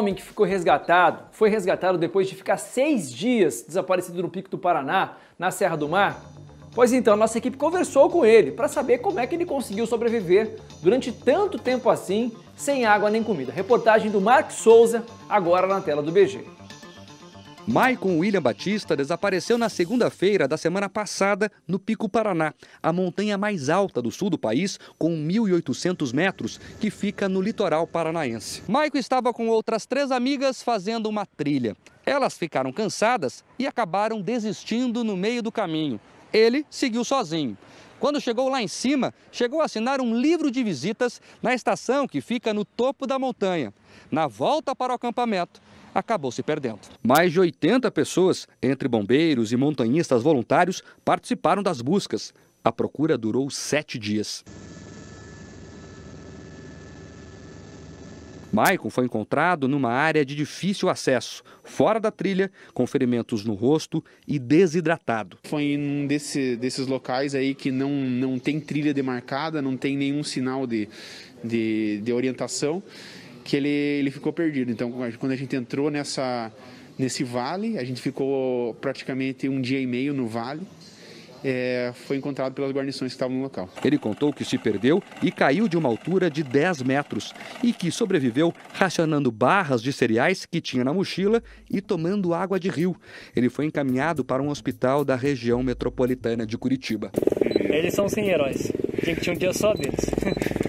homem que ficou resgatado foi resgatado depois de ficar seis dias desaparecido no Pico do Paraná, na Serra do Mar? Pois então, nossa equipe conversou com ele para saber como é que ele conseguiu sobreviver durante tanto tempo assim, sem água nem comida. Reportagem do Mark Souza, agora na tela do BG. Maicon William Batista desapareceu na segunda-feira da semana passada no Pico Paraná, a montanha mais alta do sul do país, com 1.800 metros, que fica no litoral paranaense. Maicon estava com outras três amigas fazendo uma trilha. Elas ficaram cansadas e acabaram desistindo no meio do caminho. Ele seguiu sozinho. Quando chegou lá em cima, chegou a assinar um livro de visitas na estação que fica no topo da montanha. Na volta para o acampamento, acabou se perdendo. Mais de 80 pessoas, entre bombeiros e montanhistas voluntários, participaram das buscas. A procura durou sete dias. Maicon foi encontrado numa área de difícil acesso, fora da trilha, com ferimentos no rosto e desidratado. Foi em um desse, desses locais aí que não, não tem trilha demarcada, não tem nenhum sinal de, de, de orientação, que ele, ele ficou perdido. Então, quando a gente entrou nessa, nesse vale, a gente ficou praticamente um dia e meio no vale é, foi encontrado pelas guarnições que estavam no local. Ele contou que se perdeu e caiu de uma altura de 10 metros e que sobreviveu racionando barras de cereais que tinha na mochila e tomando água de rio. Ele foi encaminhado para um hospital da região metropolitana de Curitiba. Eles são sem heróis. Tinha que ter um dia só deles.